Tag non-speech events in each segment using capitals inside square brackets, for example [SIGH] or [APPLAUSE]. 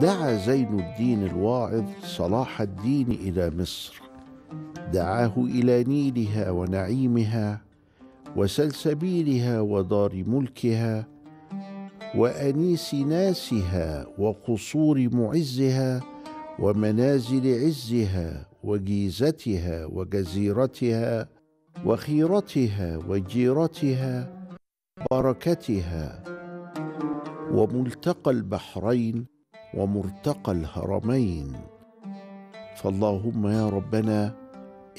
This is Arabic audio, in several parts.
دعا زين الدين الواعظ صلاح الدين الى مصر دعاه الى نيلها ونعيمها وسلسبيلها ودار ملكها وانيس ناسها وقصور معزها ومنازل عزها وجيزتها وجزيرتها وخيرتها وجيرتها بركتها وملتقى البحرين ومرتقى الهرمين فاللهم يا ربنا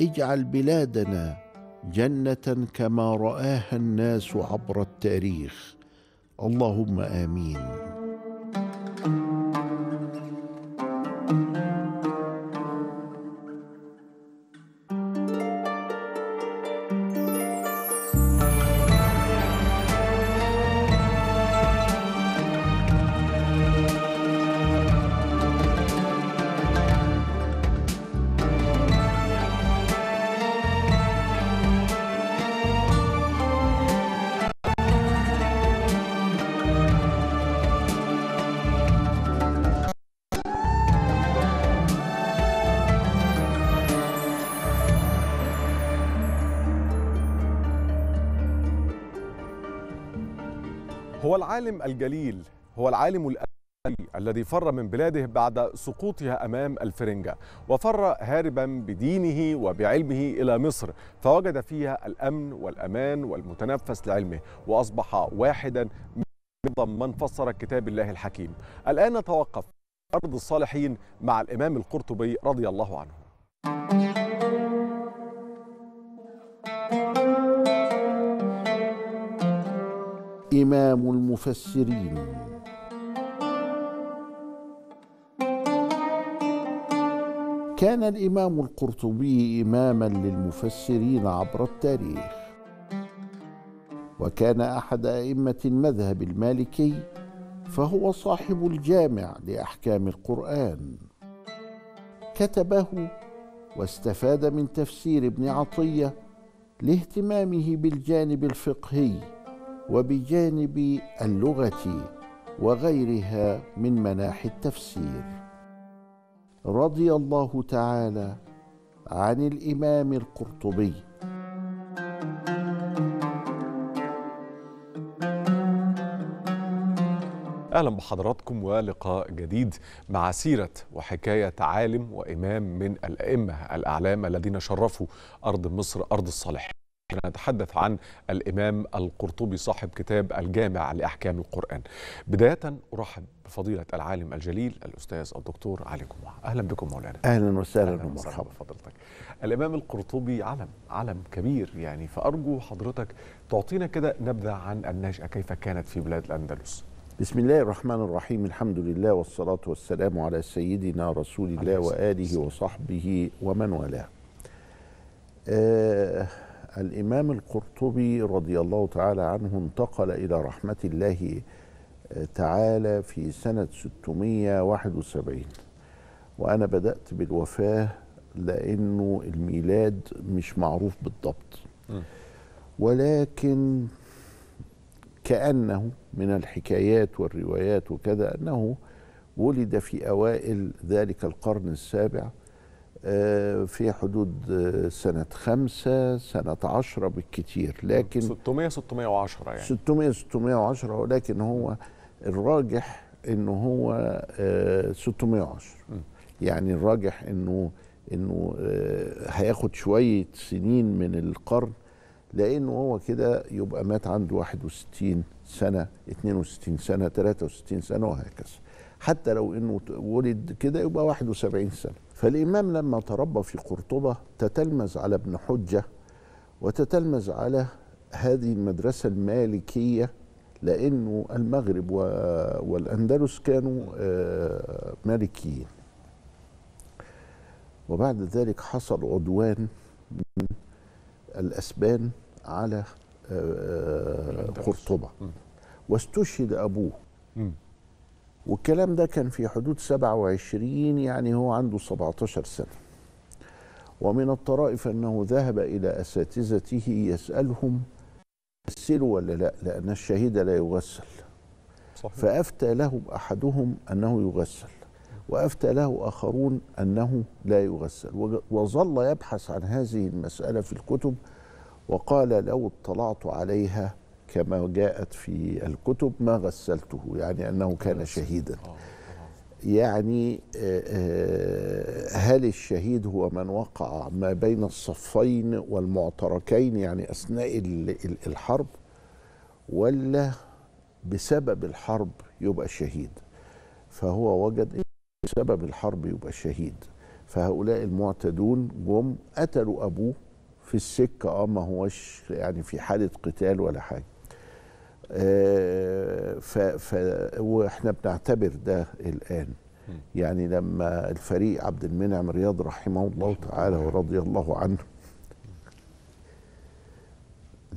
اجعل بلادنا جنه كما راها الناس عبر التاريخ اللهم امين العالم الجليل هو العالم الأمريكي الذي فر من بلاده بعد سقوطها أمام الفرنجة وفر هاربا بدينه وبعلمه إلى مصر فوجد فيها الأمن والأمان والمتنفس لعلمه وأصبح واحدا من من فسر كتاب الله الحكيم الآن نتوقف أرض الصالحين مع الإمام القرطبي رضي الله عنه إمام المفسرين كان الإمام القرطبي إماما للمفسرين عبر التاريخ وكان أحد أئمة المذهب المالكي فهو صاحب الجامع لأحكام القرآن كتبه واستفاد من تفسير ابن عطية لاهتمامه بالجانب الفقهي وبجانب اللغه وغيرها من مناحي التفسير رضي الله تعالى عن الامام القرطبي اهلا بحضراتكم ولقاء جديد مع سيره وحكايه عالم وامام من الائمه الاعلام الذين شرفوا ارض مصر ارض الصالحين نتحدث عن الإمام القرطبي صاحب كتاب الجامع لأحكام القرآن بداية أرحب بفضيلة العالم الجليل الأستاذ الدكتور علي جمعة أهلا بكم مولانا أهلا وسهلا ومرحبا بفضلتك الإمام القرطبي علم علم كبير يعني فأرجو حضرتك تعطينا كده نبذة عن النشأة كيف كانت في بلاد الأندلس بسم الله الرحمن الرحيم الحمد لله والصلاة والسلام على سيدنا رسول الله وآله وصحبه ومن والاه آه الإمام القرطبي رضي الله تعالى عنه انتقل إلى رحمة الله آه، تعالى في سنة 671 وأنا بدأت بالوفاة لأنه الميلاد مش معروف بالضبط ولكن كأنه من الحكايات والروايات وكذا أنه ولد في أوائل ذلك القرن السابع آه، في حدود آه، سنة خمسة سنة عشرة بالكتير لكن 600 610 يعني 600 610 ولكن هو الراجح انه هو 610 آه، يعني الراجح انه انه هياخد شوية سنين من القرن لانه هو كده يبقى مات عنده 61 سنة 62 سنة 63 سنة وهكذا حتى لو انه ولد كده يبقى 71 سنة فالإمام لما تربى في قرطبة تتلمذ على ابن حجة وتتلمذ على هذه المدرسة المالكية لأنه المغرب والأندلس كانوا آه، مالكيين وبعد ذلك حصل عدوان من الأسبان على آه، آه، قرطبة واستشهد أبوه والكلام ده كان في حدود 27 يعني هو عنده 17 سنة ومن الطرائف أنه ذهب إلى أساتذته يسألهم يغسلوا ولا لا لأن الشهيد لا يغسل صحيح. فأفتى له أحدهم أنه يغسل وأفتى له آخرون أنه لا يغسل وظل يبحث عن هذه المسألة في الكتب وقال لو اطلعت عليها كما جاءت في الكتب ما غسلته يعني أنه كان شهيدا آه، آه. يعني آه، هل الشهيد هو من وقع ما بين الصفين والمعتركين يعني أثناء الحرب ولا بسبب الحرب يبقى شهيد فهو وجد بسبب الحرب يبقى شهيد فهؤلاء المعتدون جم قتلوا أبوه في السكة اه ما هوش يعني في حالة قتال ولا حاجة آه، ف ف واحنا بنعتبر ده الان يعني لما الفريق عبد المنعم رياض رحمه الله تعالى ورضي الله عنه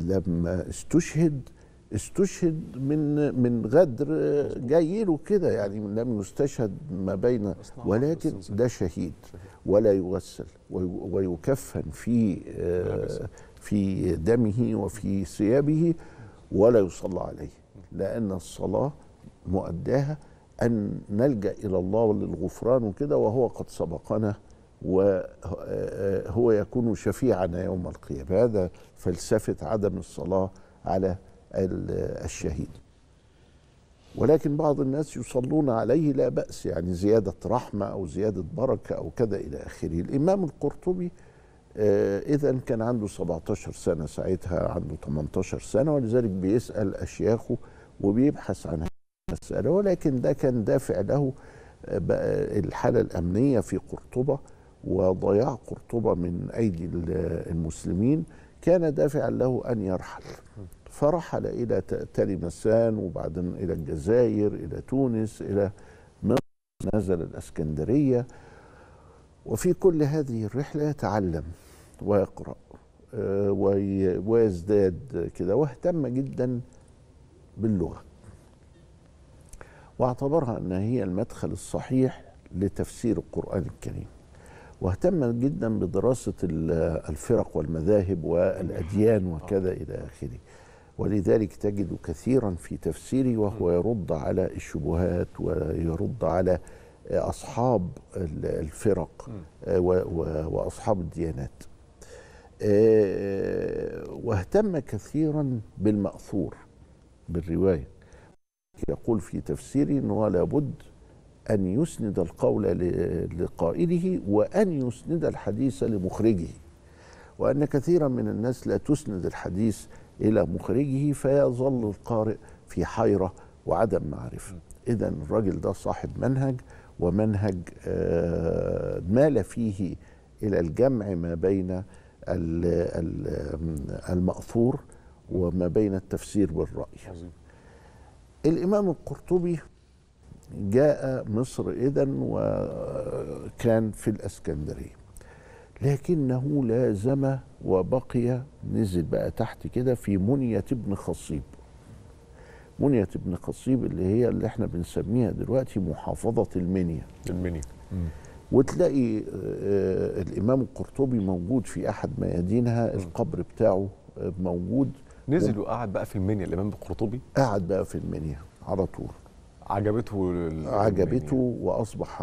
لما استشهد استشهد من من غدر جاي له كده يعني لم يستشهد ما بين ولكن ده شهيد ولا يغسل ويكفن في آه، في دمه وفي ثيابه ولا يصلى عليه لأن الصلاة مؤداها أن نلجأ إلى الله للغفران وكده وهو قد سبقنا وهو يكون شفيعنا يوم القيامة هذا فلسفة عدم الصلاة على الشهيد ولكن بعض الناس يصلون عليه لا بأس يعني زيادة رحمة أو زيادة بركة أو كذا إلى آخره الإمام القرطبي آه، إذا كان عنده 17 سنة ساعتها عنده 18 سنة ولذلك بيسأل أشياخه وبيبحث عن المسألة ولكن ده كان دافع له آه، الحالة الأمنية في قرطبة وضياع قرطبة من أيدي المسلمين كان دافعا له أن يرحل فرحل إلى تلمسان وبعدين إلى الجزائر إلى تونس إلى مصر نزل الإسكندرية وفي كل هذه الرحلة يتعلم ويقرأ آه، ويزداد كده واهتم جدا باللغة واعتبرها أنها هي المدخل الصحيح لتفسير القرآن الكريم واهتم جدا بدراسة الفرق والمذاهب والأديان وكذا إلى آخره ولذلك تجد كثيرا في تفسيره وهو يرد على الشبهات ويرد على اصحاب الفرق آه، واصحاب الديانات آه، واهتم كثيرا بالماثور بالروايه يقول في تفسيره انه لابد ان يسند القول لقائله وان يسند الحديث لمخرجه وان كثيرا من الناس لا تسند الحديث الى مخرجه فيظل القارئ في حيره وعدم معرفه اذا الراجل ده صاحب منهج ومنهج آه، مال فيه الى الجمع ما بين المأثور وما بين التفسير بالرأي الإمام القرطبي جاء مصر إذا وكان في الأسكندرية لكنه لازم وبقي نزل بقى تحت كده في منية ابن خصيب منية ابن قصيب اللي هي اللي احنا بنسميها دلوقتي محافظة المنيا المنيا وتلاقي آه، آه، الإمام القرطبي موجود في أحد ميادينها القبر بتاعه آه، موجود نزل وقعد بقى في المنيا الإمام القرطبي قعد بقى في المنيا على طول عجبته عجبته وأصبح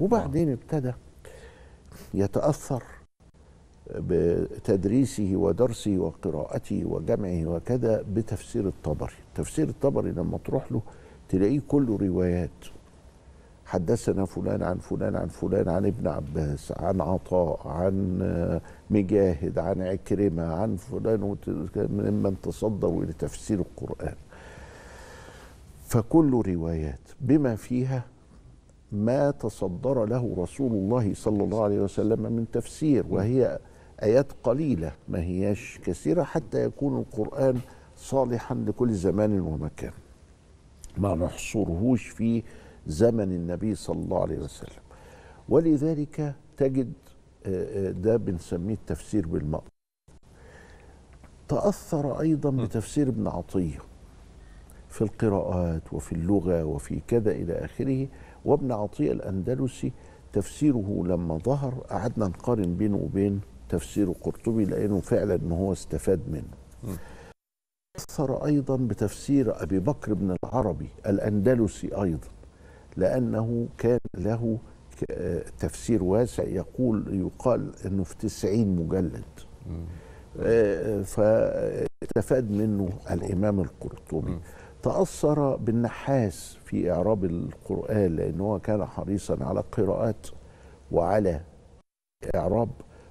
وبعدين ابتدى يتأثر بتدريسه ودرسه وقراءته وجمعه وكذا بتفسير الطبري تفسير الطبري لما تروح له تلاقيه كله روايات حدثنا فلان عن فلان عن فلان عن ابن عباس عن عطاء عن مجاهد عن عكرمة عن فلان ممن تصدوا لتفسير القرآن فكل روايات بما فيها ما تصدر له رسول الله صلى الله عليه وسلم من تفسير وهي آيات قليلة ما هياش كثيرة حتى يكون القرآن صالحا لكل زمان ومكان ما نحصرهوش في زمن النبي صلى الله عليه وسلم ولذلك تجد آه، آه، ده بنسميه التفسير بالماء تأثر أيضا بتفسير ابن عطية في القراءات وفي اللغة وفي كذا إلى آخره وابن عطية الأندلسي تفسيره لما ظهر قعدنا نقارن بينه وبين تفسير قرطبي لأنه فعلا ما هو استفاد منه تأثر أيضا بتفسير أبي بكر بن العربي الأندلسي أيضا لأنه كان له تفسير واسع يقول يقال أنه في تسعين مجلد آه، فاستفاد منه الإمام القرطبي تأثر بالنحاس في إعراب القرآن لأنه كان حريصا على القراءات وعلى إعراب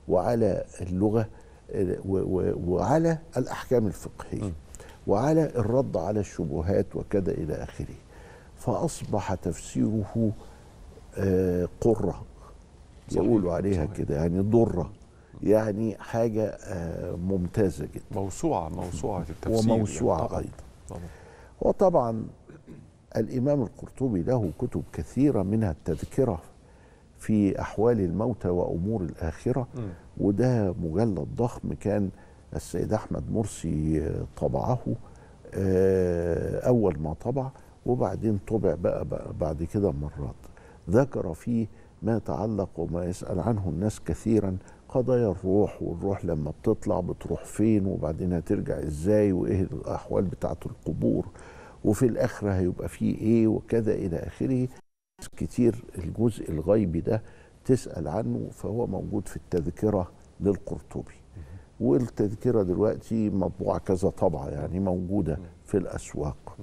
وعلى اللغة آه، وعلى الأحكام الفقهية وعلى الرد على الشبهات وكذا إلى آخره فأصبح تفسيره آه، قرة يقولوا عليها كده يعني ضرة يعني حاجة آه، ممتازة جدا موسوعة موسوعة التفسير وموسوعة أيضا طبعًا. وطبعا الإمام القرطبي له كتب كثيرة منها التذكرة في أحوال الموتى وأمور الآخرة وده مجلد ضخم كان السيد أحمد مرسي طبعه آه، أول ما طبع وبعدين طبع بقى, بقى بعد كده مرات ذكر فيه ما يتعلق وما يسأل عنه الناس كثيرا قضايا الروح والروح لما بتطلع بتروح فين وبعدين هترجع ازاي وايه الاحوال بتاعه القبور وفي الاخر هيبقى فيه ايه وكذا الى اخره كتير الجزء الغيبي ده تسال عنه فهو موجود في التذكره للقرطبي والتذكرة دلوقتي مطبوعة كذا طبعة يعني موجودة في الأسواق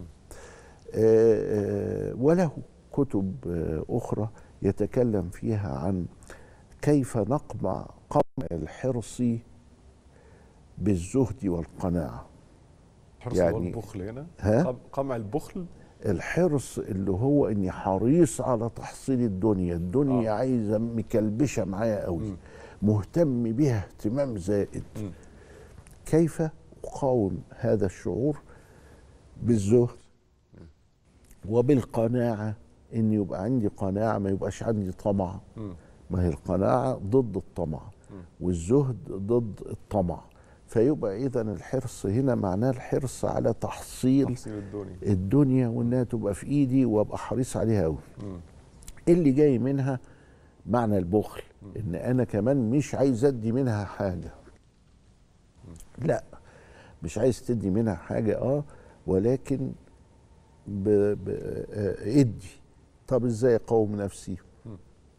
آه، آه، وله كتب آه، أخرى يتكلم فيها عن كيف نقمع قمع الحرص بالزهد والقناعة الحرص يعني والبخل هنا ها؟ قمع البخل الحرص اللي هو اني حريص على تحصيل الدنيا الدنيا آه. عايزه مكلبشه معايا قوي م. مهتم بها اهتمام زائد كيف أقاوم هذا الشعور بالزهد وبالقناعة إن يبقى عندي قناعة ما يبقاش عندي طمع ما هي القناعة ضد الطمع والزهد ضد الطمع فيبقى اذا الحرص هنا معناه الحرص على تحصيل, تحصيل الدنيا. الدنيا وانها تبقى في ايدي وابقى حريص عليها قوي اللي جاي منها معنى البخل ان انا كمان مش عايز ادي منها حاجه لا مش عايز تدي منها حاجه اه ولكن ب... ب... آه، ادي طب ازاي اقاوم نفسي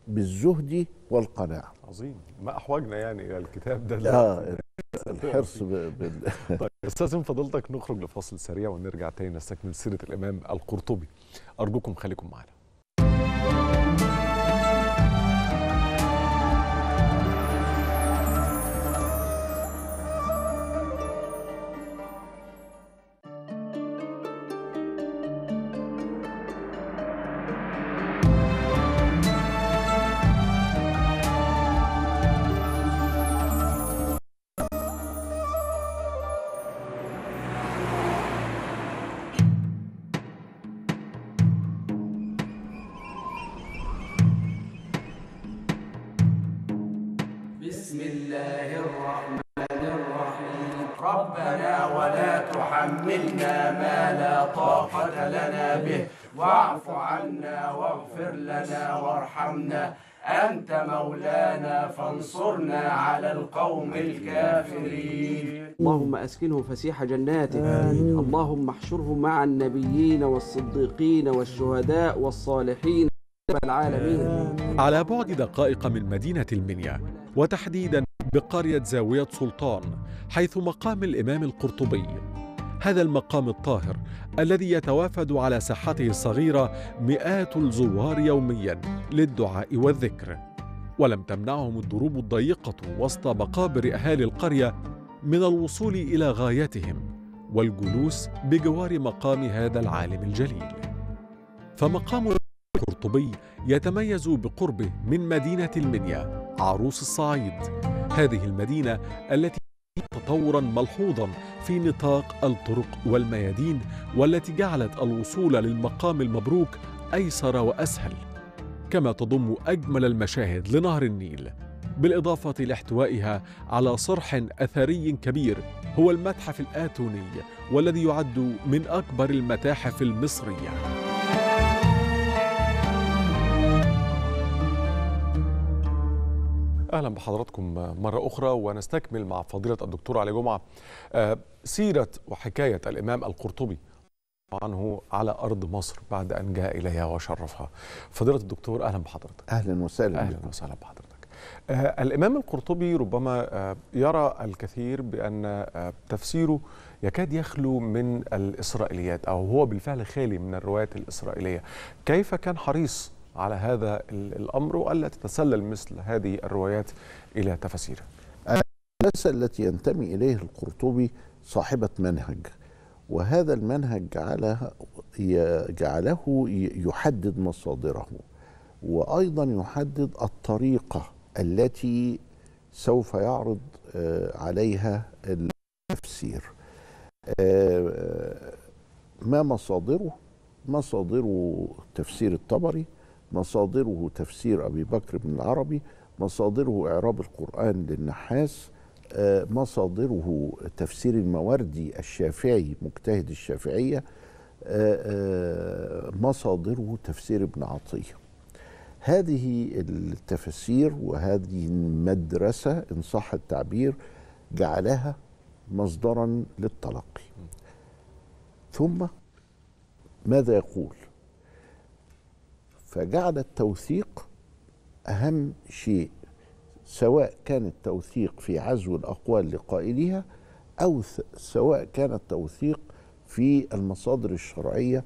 بالزهد والقناعه عظيم ما احوجنا يعني الكتاب ده آه، لا الحرص بال... طيب استاذ فضيلتك نخرج لفاصل سريع ونرجع تاني نستكمل سيره الامام القرطبي ارجوكم خليكم معنا وحملنا ما لا طاقة لنا به واعف عنا واغفر لنا وارحمنا أنت مولانا فانصرنا على القوم الكافرين اللهم أسكنه فسيح جناتك آمين. اللهم احشره مع النبيين والصديقين والشهداء والصالحين العالمين على بعد دقائق من مدينة المنيا وتحديدا بقرية زاوية سلطان حيث مقام الإمام القرطبي هذا المقام الطاهر الذي يتوافد على ساحته الصغيرة مئات الزوار يوميا للدعاء والذكر ولم تمنعهم الدروب الضيقة وسط مقابر أهالي القرية من الوصول إلى غايتهم والجلوس بجوار مقام هذا العالم الجليل فمقام القرطبي يتميز بقربه من مدينة المنيا عروس الصعيد هذه المدينة التي تطورا ملحوظا في نطاق الطرق والميادين والتي جعلت الوصول للمقام المبروك ايسر واسهل كما تضم اجمل المشاهد لنهر النيل بالاضافه لاحتوائها على صرح اثري كبير هو المتحف الاتوني والذي يعد من اكبر المتاحف المصريه اهلا بحضراتكم مره اخرى ونستكمل مع فضيله الدكتور علي جمعه آه، سيره وحكايه الامام القرطبي عنه على ارض مصر بعد ان جاء اليها وشرفها. فضيله الدكتور اهلا بحضرتك. اهلا وسهلا اهلا وسهلا بحضرتك. آه، الامام القرطبي ربما آه، يرى الكثير بان تفسيره يكاد يخلو من الاسرائيليات او هو بالفعل خالي من الروايات الاسرائيليه. كيف كان حريص على هذا الأمر وألا تتسلل مثل هذه الروايات إلى تفاسيره المدرسة التي ينتمي إليه القرطبي صاحبة منهج وهذا المنهج جعله, جعله يحدد مصادره وأيضا يحدد الطريقة التي سوف يعرض آه، عليها التفسير آه، ما مصادره مصادره تفسير الطبري مصادره تفسير أبي بكر بن العربي مصادره إعراب القرآن للنحاس آه، مصادره تفسير المواردي الشافعي مجتهد الشافعية آه، آه، مصادره تفسير ابن عطية هذه التفسير وهذه المدرسة إن صح التعبير جعلها مصدرا للتلقي ثم ماذا يقول فجعل التوثيق أهم شيء سواء كان التوثيق في عزو الأقوال لقائلها أو سواء كان التوثيق في المصادر الشرعية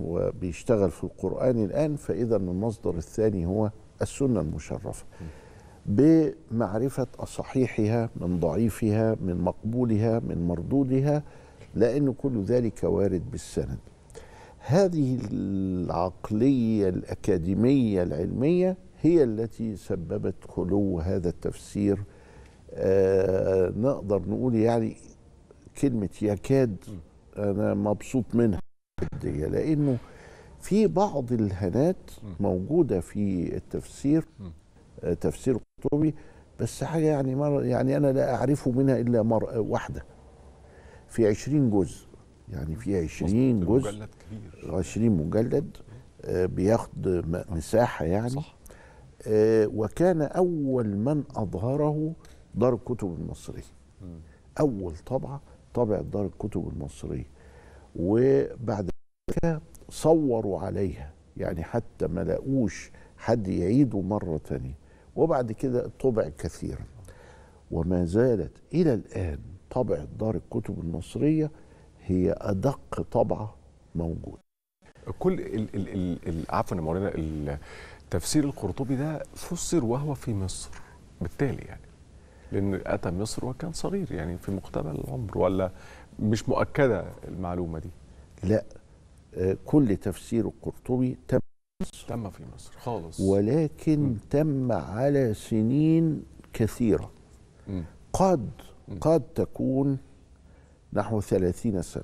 وبيشتغل في القرآن الآن فإذا المصدر الثاني هو السنة المشرفة بمعرفة صحيحها من ضعيفها من مقبولها من مردودها لأن كل ذلك وارد بالسند هذه العقليه الاكاديميه العلميه هي التي سببت خلو هذا التفسير آه نقدر نقول يعني كلمه يكاد انا مبسوط منها لانه في بعض الهنات موجوده في التفسير آه تفسير قطبي بس حاجه يعني مر يعني انا لا اعرفه منها الا مره واحده في 20 جزء يعني في 20 جزء مجلد كبير 20 مجلد آه، بياخد آه. مساحه يعني صح. آه، وكان اول من اظهره دار الكتب المصريه اول طبعه طبع دار الكتب المصريه وبعد ذلك صوروا عليها يعني حتى ما لقوش حد يعيده مره تانية وبعد كده طبع كثيرا وما زالت الى الان طبع دار الكتب المصريه هي ادق طبعه موجوده كل عفوا يا مولانا تفسير القرطبي ده فسر وهو في مصر بالتالي يعني لان اتى مصر وكان صغير يعني في مقتبل العمر ولا مش مؤكده المعلومه دي لا آه، كل تفسير القرطبي تم مصر. تم في مصر خالص ولكن م. تم على سنين كثيره م. قد م. قد تكون نحو 30 سنة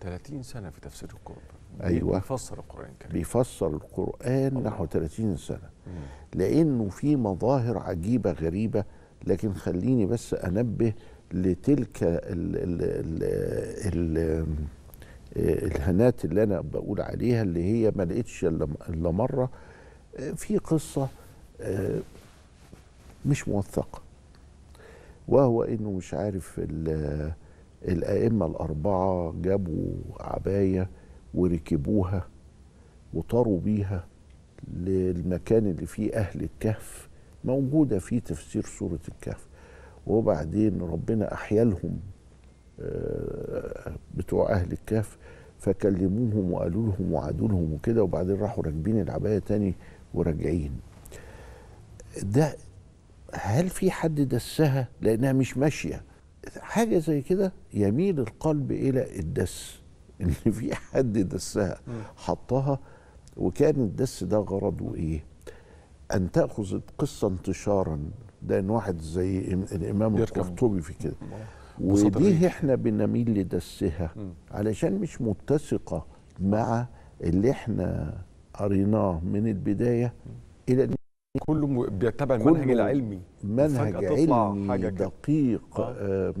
30 سنة في تفسير القرآن أيوة بيفسر القرآن الكريم بيفسر القرآن الله. نحو 30 سنة مم. لأنه في مظاهر عجيبة غريبة لكن خليني بس أنبه لتلك ال ال ال ال الهنات اللي أنا بقول عليها اللي هي ما لقيتش إلا مرة في قصة آه، مش موثقة وهو إنه مش عارف الـ الائمه الاربعه جابوا عبايه وركبوها وطاروا بيها للمكان اللي فيه اهل الكهف موجوده في تفسير سوره الكهف وبعدين ربنا احيالهم آه، بتوع اهل الكهف فكلموهم وقالوا لهم وعدوا لهم وكده وبعدين راحوا راكبين العبايه تاني وراجعين ده هل في حد دسها لانها مش ماشيه حاجه زي كده يميل القلب الى الدس [LAUGHS] ان في حد دسها حطها وكان الدس ده غرضه ايه؟ ان تاخذ القصه انتشارا لان واحد زي الامام القرطبي في كده وليه احنا بنميل لدسها؟ علشان مش متسقه مع اللي احنا قريناه من البدايه الى كله بيتبع المنهج العلمي منهج علمي حاجة دقيق آه.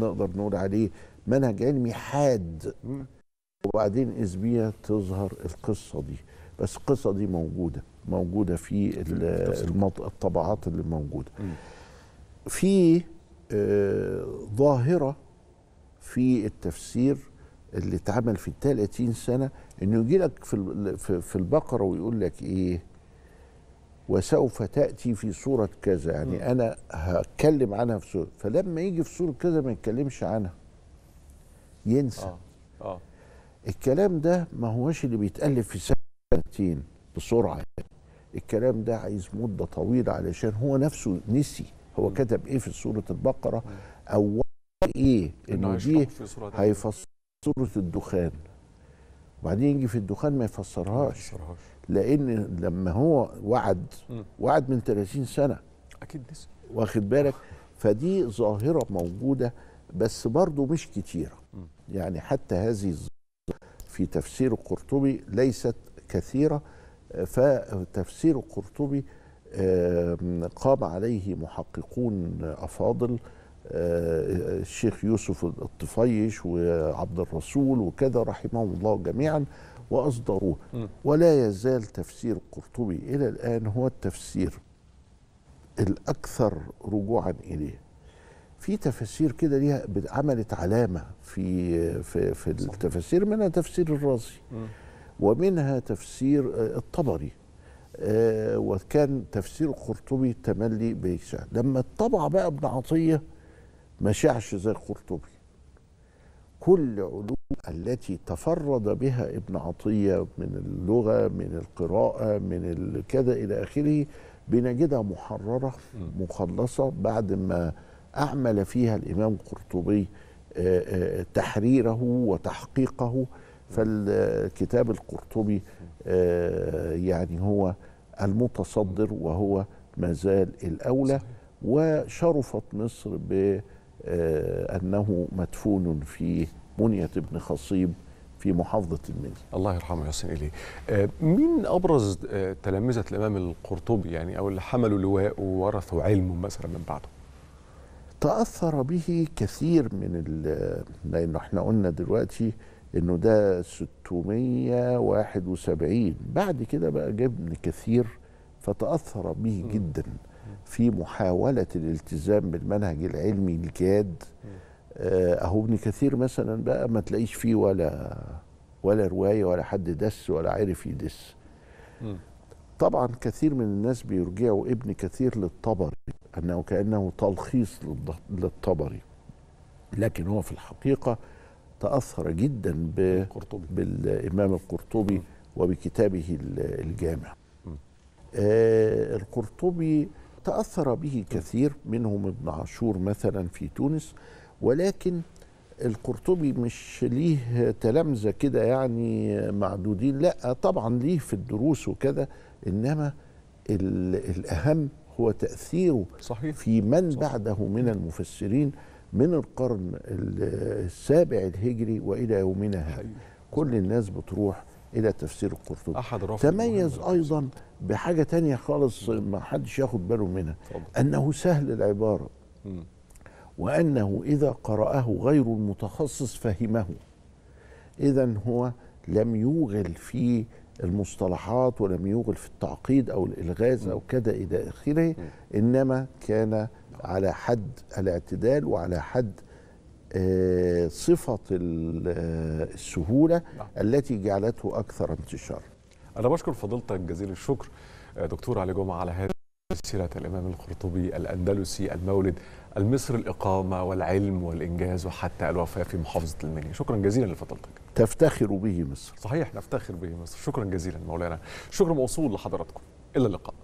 نقدر نقول عليه منهج علمي حاد م. وبعدين إزبية تظهر القصة دي بس القصة دي موجودة موجودة في الطبعات اللي موجودة في آه ظاهرة في التفسير اللي اتعمل في 30 سنة انه يجي لك في في البقرة ويقول لك ايه وسوف تاتي في صوره كذا يعني م. انا هتكلم عنها في صوره فلما يجي في صوره كذا ما يتكلمش عنها ينسى آه. آه. الكلام ده ما هوش اللي بيتالف في سنتين بسرعه يعني. الكلام ده عايز مده طويله علشان هو نفسه نسي هو م. كتب ايه في سوره البقره م. او ايه انه دي هيفسر سوره الدخان وبعدين يجي في الدخان ما يفسرهاش لان لما هو وعد وعد من 30 سنه اكيد نسي واخد بالك فدي ظاهره موجوده بس برضه مش كتيره يعني حتى هذه في تفسير القرطبي ليست كثيره فتفسير القرطبي قام عليه محققون افاضل آه، الشيخ يوسف الطفيش وعبد الرسول وكذا رحمهم الله جميعا واصدروه ولا يزال تفسير القرطبي الى الان هو التفسير الاكثر رجوعا اليه في تفاسير كده ليها عملت علامه في في, في التفاسير منها تفسير الرازي ومنها تفسير آه، الطبري آه، وكان تفسير القرطبي تملي بيسع لما الطبع بقى ابن عطيه ما شعش زي القرطبي كل علوم التي تفرد بها ابن عطية من اللغة من القراءة من كذا إلى آخره بنجدها محررة مخلصة بعد ما أعمل فيها الإمام القرطبي آه، آه، تحريره وتحقيقه فالكتاب القرطبي آه، يعني هو المتصدر وهو ما زال الأولى وشرفت مصر ب آه، أنه مدفون في بنية ابن خصيب في محافظة المنيا الله يرحمه ويحسن إليه آه، مين أبرز آه، تلامذة الإمام القرطبي يعني أو اللي حملوا لواء وورثوا علمه مثلا من بعده تأثر به كثير من لأنه احنا قلنا دلوقتي انه ده 671 بعد كده بقى جاب ابن كثير فتأثر به جدا في محاولة الالتزام بالمنهج العلمي الجاد آه، أهو ابن كثير مثلا بقى ما تلاقيش فيه ولا ولا رواية ولا حد دس ولا عرف يدس طبعا كثير من الناس بيرجعوا ابن كثير للطبري أنه كأنه تلخيص للطبري لكن هو في الحقيقة تأثر جدا القرطبي. بالإمام القرطبي م. وبكتابه الجامع آه القرطبي تأثر به كثير منهم ابن عاشور مثلا في تونس ولكن القرطبي مش ليه تلامذة كده يعني معدودين لا طبعا ليه في الدروس وكده إنما الأهم هو تأثيره صحيح. في من صحيح. بعده من المفسرين من القرن السابع الهجري وإلى يومنا هذا كل الناس بتروح الى تفسير القرطبي أحد تميز ايضا بحاجه تانية خالص ما حدش ياخد باله منها طبعا. انه سهل العباره م. وانه اذا قراه غير المتخصص فهمه اذا هو لم يوغل في المصطلحات ولم يوغل في التعقيد او الالغاز او كذا الى اخره انما كان على حد الاعتدال وعلى حد آه، صفة آه، السهولة نعم. التي جعلته أكثر انتشار أنا بشكر فضيلتك جزيل الشكر آه، دكتور علي جمعة على هذه سيرة الإمام القرطبي الأندلسي المولد المصر الإقامة والعلم والإنجاز وحتى الوفاة في محافظة المنيا شكرا جزيلا لفضلتك تفتخر به مصر صحيح نفتخر به مصر شكرا جزيلا مولانا شكرا موصول لحضراتكم إلى اللقاء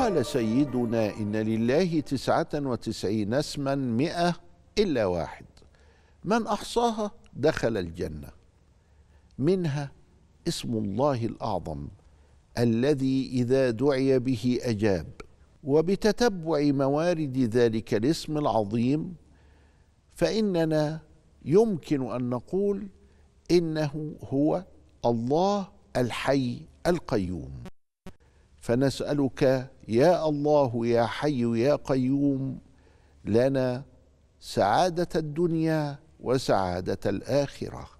قال سيدنا إن لله تسعة وتسعين اسما مئة إلا واحد من أحصاها دخل الجنة منها اسم الله الأعظم الذي إذا دعي به أجاب وبتتبع موارد ذلك الاسم العظيم فإننا يمكن أن نقول إنه هو الله الحي القيوم فنسألك يا الله يا حي يا قيوم لنا سعادة الدنيا وسعادة الآخرة